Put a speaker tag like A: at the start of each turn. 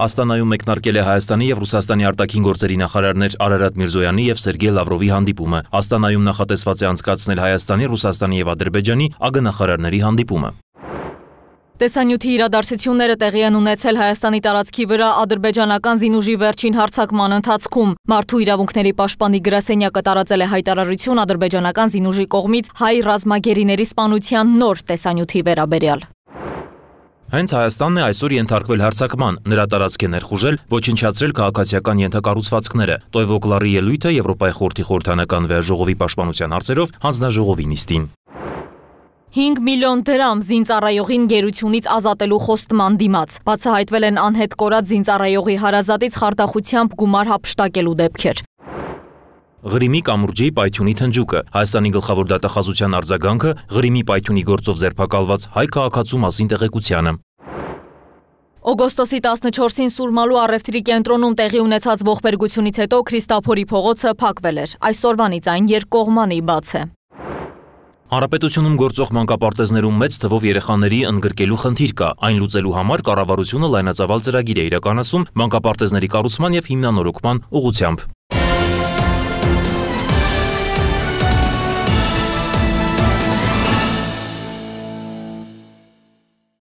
A: Աստանայում մեկնարկել է Հայաստանի եւ Ռուսաստանի արտաքին գործերի նախարարներ Արարատ Միրզոյանի եւ Սերգեյ Լավրովի հանդիպումը։ Աստանայում նախատեսված է անցկացնել Հայաստանի, Ռուսաստանի եւ Ադրբեջանի ԱԳ-նախարարների հանդիպումը։
B: Տեսանյութի իրադարձությունները տեղի են ունեցել Հայաստանի տարածքի վրա ադրբեջանական զինուժի վերջին հարցակման ընթացքում։ Մարդու իրավունքների պաշտպանի գրասենյակը տարածել է հայտարարություն ադրբեջանական զինուժի կողմից հայ ռազմագերիների սպանության նոր տեսանյութի վերաբերյալ։
A: Հենց Հայաստանն է այսօր ենթարկվել հարցակման, նրա տարածք է ներխուժել, ոչնչացրել քաղաքացիական ենթակառուցվածքները։ Տոյվոկլարի ելույթը Եվրոպայի խորհրդի խորհրդանական վերջժողովի պաշտպանության հարցերով հանձնաժողովի նիստին։
B: 5 միլիոն դրամ զինծառայողին գերությունից ազատելու խոստման դիմաց։ Բացահայտվել են անհետ կորած զինծառայողի հարազատից խարդախությամբ գումար հապշտակելու դեպքեր։
A: Ղրիմի կամուրջի պայթյունի թնջուկը, Հայաստանի գլխավոր դատախազության արձագանքը Ղրիմի պայթյունի գործով ձերբակալված հայ քաղաքացու մասին տեղեկությանը։
B: Օգոստոսի 14-ին Սուրմալու առևտրի կենտրոնում տեղի ունեցած ողբերգությունից հետո Քրիստափորի փողոցը փակվել էր։ Այսօրվանից այն երկկողմանի բաց է։
A: Հանրապետությունում գործող մանկապարտեզներում մեծ թվով երեխաների ընդգրկելու խնդիր կա։ Այն լուծելու համար կառավարությունը լայնածավալ ծրագիր է իրականացում մանկապարտեզների կառուցման եւ հիմնանորոգման ուղղությամբ։